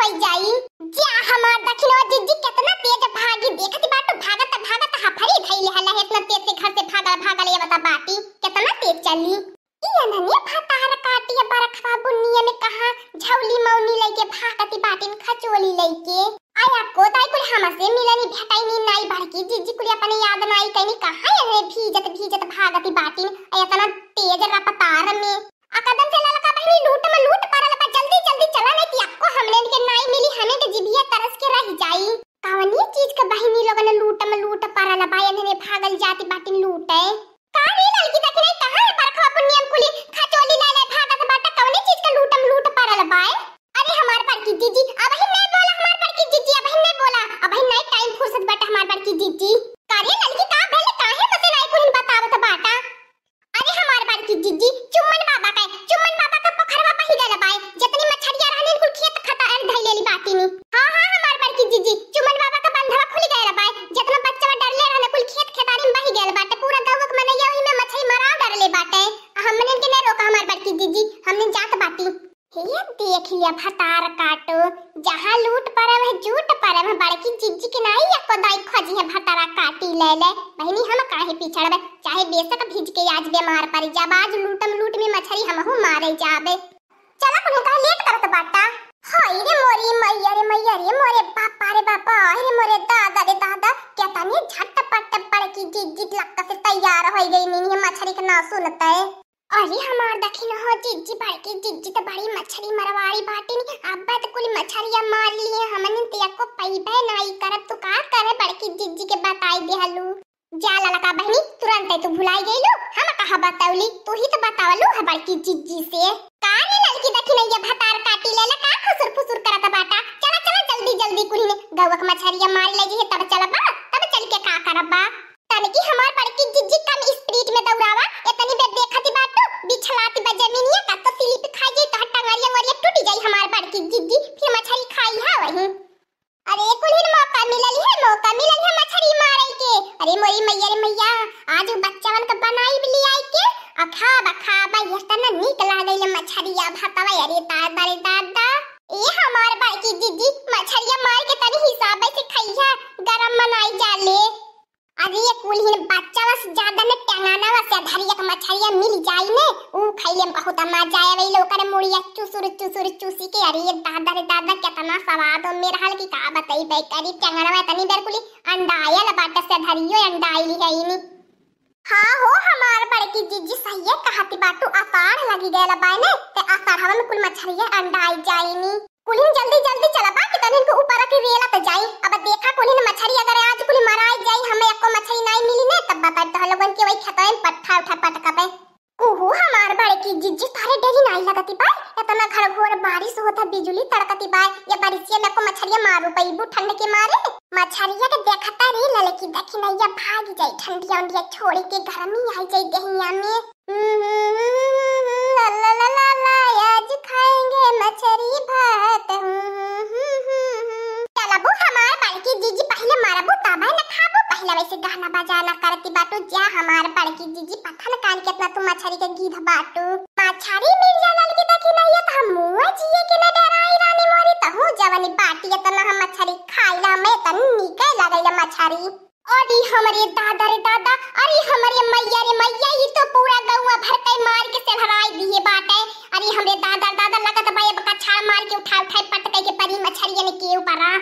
होई जाई जा हमार दखिनवा जिज्जी कितना तेज भागी देखत बाटू भागत भागत हफरी धइले हला इतना तेज से घर से भागल भागल ये बता बाटी कितना तेज चली ई अनन्या फतार काटिया बरखवा बुनिया में कहा झौली मौनी लेके भागत बाटिन खचोली लेके आया कोदाई कुल हमर से मिलनी भेटाई नी नाई भड़की जिज्जी कुल अपने याद नाई कहनी कहा ये भीजत भीजत भागत बाटिन ऐसा तेज रपत लफातार काटो जहाँ लूट पर है जूट परब है बड़की जिज्जी के नाई या दाई खोजी है भतरा काटी ले ले बहनी हम काहे पिछड़बे चाहे बेसक भिज के आज बीमार पर जब आज लूटम लूट में मछरी हमहू मारे जाबे चला कुने का लेट करत बाटा हाय रे मोरी मैया रे मैया रे मोरे पापा रे पापा रे मोरे दादा रे दादा क्या तने झटपट पड़ की जिज्जी लक्का से तैयार हो गई नहीं मछरी के ना सुनता है अरे हमार दखिन हो जिज्जी बड़ के जिज्जी तो बड़ी मछली मरवारी बाटी नी अब तो कुल मछलियां मार ली है हमन ने तिया को पैबे नाई करब तो का करे बड़ के जिज्जी के बताई दे हलु जा ललका बहनी तुरंत तू भुलाई गई लो हम कहा बतावली तू ही तो बतावलू हमार की जिज्जी से का ने लड़की दखिन ये भतार काटी ले का खुसुर फुसुर करत बाटा चला चला जल्दी जल्दी कुली ने गवक मछलियां मार ले जी तब चलबा तब चल के का करबा तनकी हमार बड़ की जिज्जी अरे मोरी मैया रे मैया आज बच्चवन का बनाई भी आई के अखा बखा बा अखाब अखाब नीक ला गइल मछरिया भातवा अरे दादा रे दादा ये हमार की दीदी मछरिया मार के तनी हिसाब से खइहा गरम मनाई जाले अरे ये कुल बच्चा बस ज्यादा ने टंगाना वस धरिया के मछरिया मिल जाई ने ಅಯ್ಯಂ ಬಹು ತಮಾಜಾಯವ ಈ ಲೋಕರ ಮುಡಿಯ ಚುಸುರು ಚುಸುರು ಚುಸಿಕೆ ಅರಿಯ ದಾದರ ದಾದ ಕೆತನ ಸವಾದೋ मेरा हाल की का बताई बे करीब चंगना मैं तनी बेरकुली अंडाया लबाट से धरियो अंडाई है इनी हाँ हो हमार बड़की जीजी सही है कहती बाटू आसार लगी गए लबाए ने ते आसार हवन कुल मछरिया अंडाई जाईनी कुलिन जल्दी जल्दी चला बा कि तनिन के ऊपर के रेला पे जाई अब देखा कुलिन मछरी अगर आज कुलिन मराई जाई हमें एको मछरी नहीं मिली ने तब बता तो लोगन के वही खतन पट्ठा उठा पटका पे हमार बारे की जिज्जी थारे पाए या तो बा घर घोर बारिश होता बिजली तड़कती बा ये बारिशिया को मछरिया मारू बु ठंड के मारे मछरिया के देखता रे ललकी देखी नैया भाग जाई ठंडिया उंडिया छोड़ के गर्मी आई जाई दहिया में हमार की पहले ना पहला वैसे गाना बजाना करती बाटू जा हमार बड़ की जीजी पता न कान के इतना तुम मछरी के गीत बाटू मछरी मिल जाला की तकी नहीं है तो हम मुआ जिए के न डराई रानी मोरी तो हो जवनी बाटी त तो न हम मछरी खाइला में त तो निके लागल है मछरी अरे हमरे दादा रे दादा अरे हमरे मैया रे मैया ये तो पूरा गौवा भर के मार के सेढ़ाई दिए बाटे अरे हमरे दादा दादा लगत बाए बका छाल मार के उठा उठा पटकई के परी मछरी ने के ऊपर आ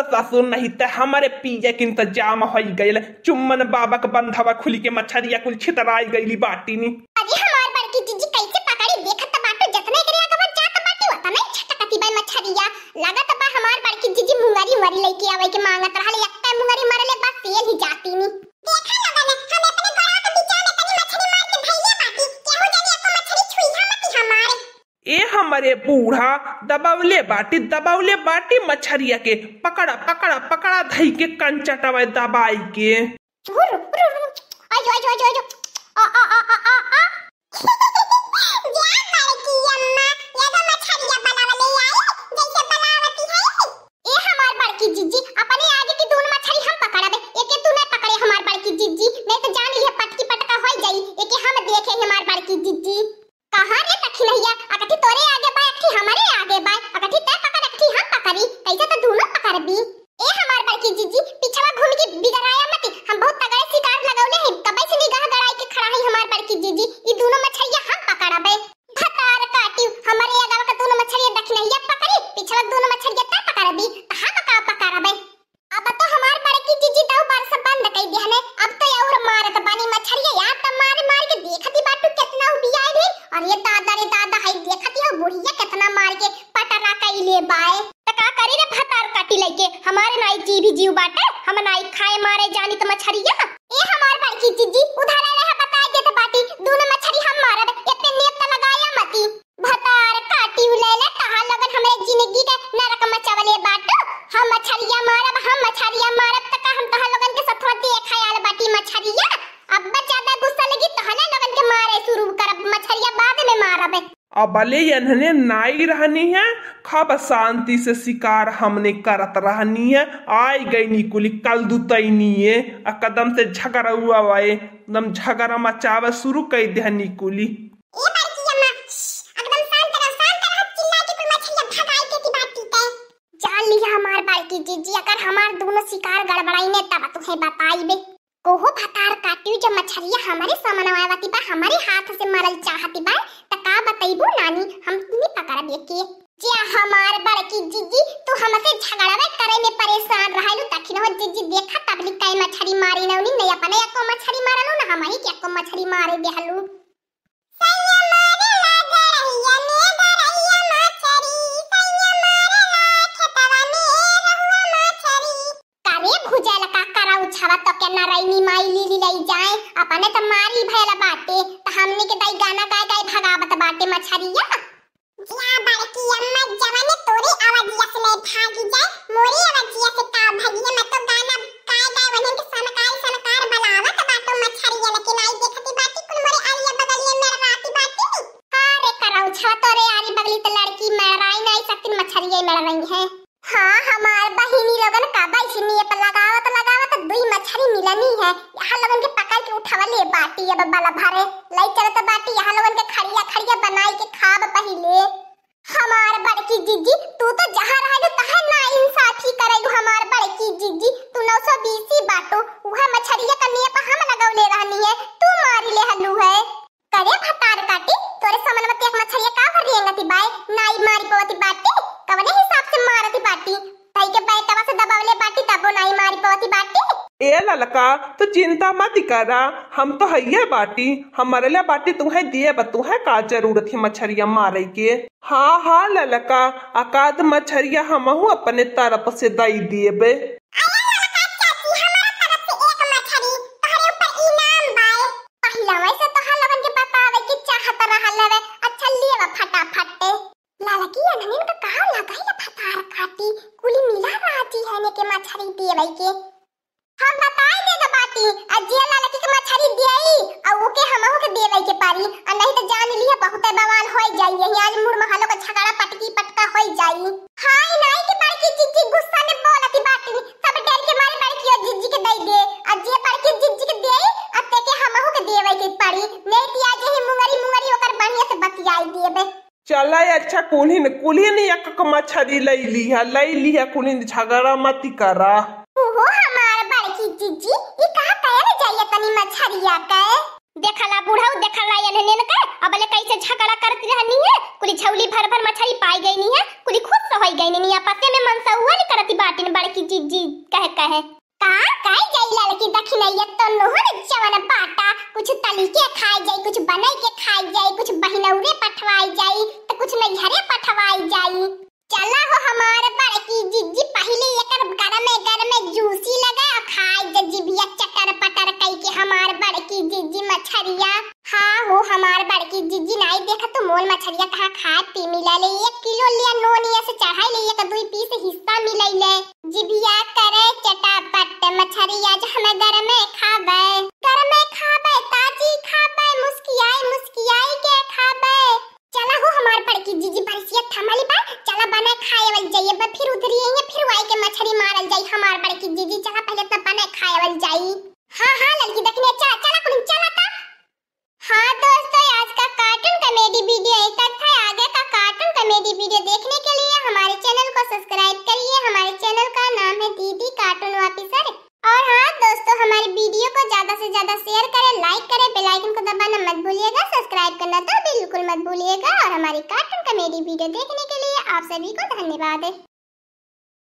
तसुन नहीं हमारे पीजे के इंतजाम हो गइल चुम्बन बाबा के बंधवा खुली के मच्छरिया कुल छितराई गइली अरे हमार बड़की जीजी कैसे पकड़ी देखत बाटो जतने बाटी वत नहीं छटकती बा हमार बड़की जीजी मुंगरी मरी लेके आवे के मांगत एकटा मुंगरी मरले बस तेल ही अरे बूढ़ा दबावले बाटी दबावले बाटी मछरिया के पकड़ा पकड़ा पकड़ा धई के कंचटवे दबाई के तो जीजी अपने आगे की दून मछली हम पकड़ाबे एके तू नहीं पकड़े हमार बड़की जीजी नहीं पट्टी लेके हमारे नाई जी भी जीव बाटे हम नाई खाए मारे जानी तो त मछरिया ए हमार भाई की चीजी उधर आले है हाँ, बताए के तो बाटी दोनों मछरी हम मारब इतने नेत तो लगाया मती भतार काटी उलेले कहा लगन हमरे जिंदगी के नरक मचावले बाट हम मछरिया मारब हम मछरिया मारब तक तो हम तहा लगन के सथवा देख आयल बाटी मछरिया अब बच ज्यादा गुस्सा लगी तहले तो हाँ लगन के मारे शुरू करब मछरिया बाद में मारब अब भले ये नहीं नाई रहनी है खब शांति से शिकार हमने करत रहनी है आय गई निकुली कल दुतनी है कदम से झगड़ा हुआ वाये एकदम झगड़ा मचावे शुरू कर दे निकुली अगर हमार दोनों शिकार गड़बड़ाई ने तब तो बताई बे कोहो भतार काटियो जो हमारे सामने बा हमारे हाथ से मरल चाहती बा त का बताइबो नानी हम जिया हमार बार की जीजी तू तो हमसे झगड़ावे करे में परेशान रहलू तखिन हो जीजी देखा तब लिख कई मछली मारी ना उनी नया पने एको मछली मारलू ना हमही के को मछली मारे देहलू छवा तो के नारायणी माई अपने तो मारी भैला बाटे तो हमने के दाई गाना गाए गाए भगावत बाटे मछरिया जिया बड़की अम्मा से भागी जाए से का तो गाना काय गाय के समकार समकार लेकिन आई कुल मोरे मेरा राती रे रे आली बगली तो लड़की नहीं सकती मेरा है हाँ, हमार बहिनी लोगन का बाई ये पल्ला लगावत दुई मछरी मिलनी है यहाँ लोगन के पकड़ के उठावा ले बाटी अब बला भरे लई चलत बाटी यहाँ लोगन के खड़िया खड़िया बनाई के खाब पहिले हमार बड़की जीजी तू तो जहाँ रह तहा ना इंसाफी करे करई हमार बड़की जीजी तू 920 बाटो वह मछरिया कनिया पर हम ले रहनी है तू मारी ले हलू है करे भत लगा तो चिंता मत करा हम तो है बाटी हमारे लिए बाटी तुम्हें दिए है का जरूरत है मछरिया मारे के हाँ हाँ ललका अकाद मछरिया हमहू अपने तरफ से दई दिए बे चल अच्छा कुल्हिन कुल्हिन एक मछरी ले ली है ले ली है कुल्हिन झगड़ा मत करा ओहो हमार बड़की जीजी ई कहां तैयार कहे जाइए तनी मछरिया के देखला बुढ़ऊ देखला ये यनने के अबले कैसे झगड़ा करती रहनी है कुली छौली भर भर मछली पाई गई नहीं है कुली खुद तो होई गईनी नी आपसे में मनसा हुआ नहीं करती बाटी बाटिन बड़की जीजी कह कहे का काई जाई लड़की दखिनैया तो नोहर जवन बाटा कुछ तली के खाई जाई कुछ बनाई के खाई जाई कुछ बहिनौरे पठवाई जाई कुछ नैहरे पठवाई जाई चला हो हमार वीडियो था आगे का कार्टून कॉमेडी वीडियो देखने के लिए हमारे चैनल को सब्सक्राइब